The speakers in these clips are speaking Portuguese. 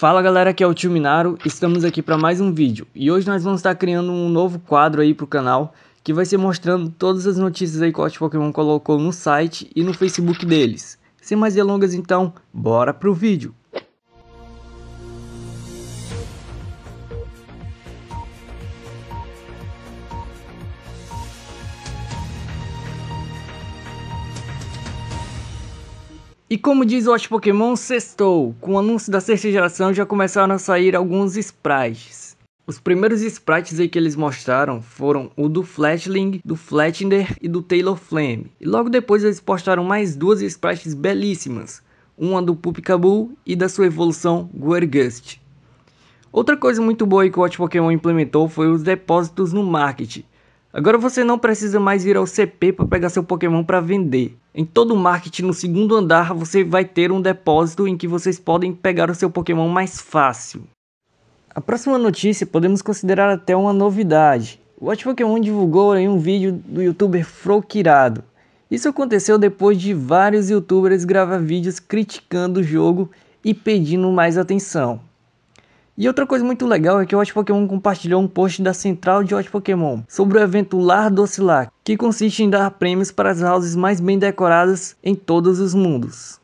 Fala galera, aqui é o Tio Minaro, estamos aqui para mais um vídeo e hoje nós vamos estar criando um novo quadro aí para o canal que vai ser mostrando todas as notícias aí que o Watch Pokémon colocou no site e no Facebook deles. Sem mais delongas então, bora pro vídeo! E como diz o Watch Pokémon, sextou. Com o anúncio da sexta geração já começaram a sair alguns sprites. Os primeiros sprites aí que eles mostraram foram o do Flatling, do Flatender e do Taylor Flame. E logo depois eles postaram mais duas sprites belíssimas, uma do Pupikabu e da sua evolução Guergust. Outra coisa muito boa que o Watch Pokémon implementou foi os depósitos no marketing. Agora você não precisa mais ir ao CP para pegar seu Pokémon para vender. Em todo o marketing no segundo andar você vai ter um depósito em que vocês podem pegar o seu Pokémon mais fácil. A próxima notícia podemos considerar até uma novidade. O Watch Pokémon divulgou em um vídeo do youtuber Frokirado. Isso aconteceu depois de vários youtubers gravar vídeos criticando o jogo e pedindo mais atenção. E outra coisa muito legal é que o Watch Pokémon compartilhou um post da central de Watch Pokémon sobre o evento Lar do Oscilar, que consiste em dar prêmios para as houses mais bem decoradas em todos os mundos.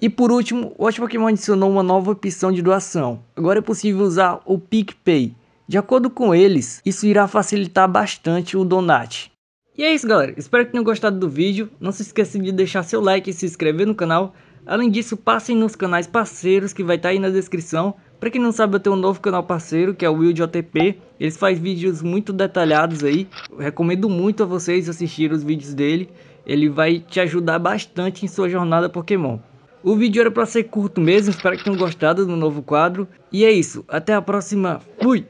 E por último, o Watch Pokémon adicionou uma nova opção de doação. Agora é possível usar o PicPay. De acordo com eles, isso irá facilitar bastante o donate. E é isso galera, espero que tenham gostado do vídeo, não se esqueça de deixar seu like e se inscrever no canal, Além disso, passem nos canais parceiros que vai estar tá aí na descrição. Para quem não sabe, eu tenho um novo canal parceiro que é o Will JTP. Eles faz vídeos muito detalhados aí. Eu recomendo muito a vocês assistirem os vídeos dele. Ele vai te ajudar bastante em sua jornada Pokémon. O vídeo era para ser curto mesmo, espero que tenham gostado do novo quadro. E é isso, até a próxima, fui!